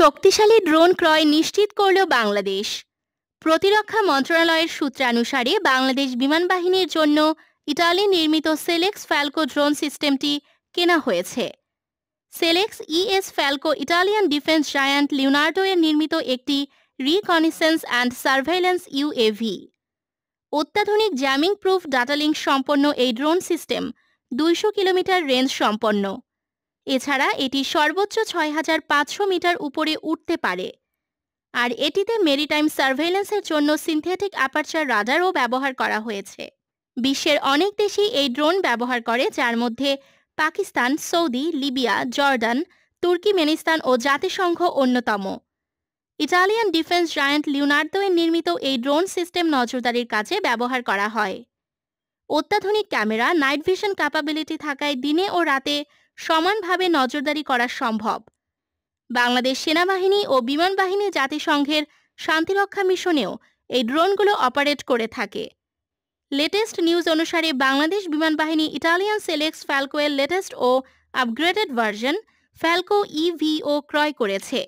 শক্তিশালী ড্রোন ক্রয় নিশ্চিত করল বাংলাদেশ প্রতিরক্ষা মন্ত্রণালয়ের সূত্রানুসারে বাংলাদেশ বিমান বাহিনীর জন্য ইটালি নির্মিত সেলেক্স ফ্যালকো ড্রোন সিস্টেমটি কেনা হয়েছে Selex ES Falco Italian defence giant Leonardo এর নির্মিত একটি রিকনিসেন্স অ্যান্ড সার্ভেলেন্স ইউএভি অত্যাধুনিক জ্যামিং প্রুফ ডাটালিঙ্ক সম্পন্ন এই ড্রোন সিস্টেম দুইশো কিলোমিটার রেঞ্জ সম্পন্ন এছাড়া এটি সর্বোচ্চ ছয় হাজার পাঁচশো মিটার উপরে উঠতে পারে আর এটিতে মেরিটাইম সার্ভেলেন্সের জন্য সিনথেটিক অ্যাপারচার রাডারও ব্যবহার করা হয়েছে বিশ্বের অনেক দেশই এই ড্রোন ব্যবহার করে যার মধ্যে Pakistan Saudi Libya Jordan Turkmenistan ও জাতিসংঘ অন্যতম ইটালিয়ান ডিফেন্স জায়ান্ট লিওনার্দোয়ের নির্মিত এই ড্রোন সিস্টেম নজরদারির কাজে ব্যবহার করা হয় অত্যাধুনিক ক্যামেরা নাইট ভিশন ক্যাপাবিলিটি থাকায় দিনে ও রাতে সমানভাবে নজরদারি করা সম্ভব বাংলাদেশ সেনাবাহিনী ও বিমান বাহিনী জাতিসংঘের শান্তিরক্ষা মিশনেও এই ড্রোনগুলো অপারেট করে থাকে লেটেস্ট নিউজ অনুসারে বাংলাদেশ বিমান বাহিনী ইটালিয়ান সেলেক্স ফ্যালকোয়ের লেটেস্ট ও আপগ্রেডেড ভার্জন ফ্যালকো ইভিও ক্রয় করেছে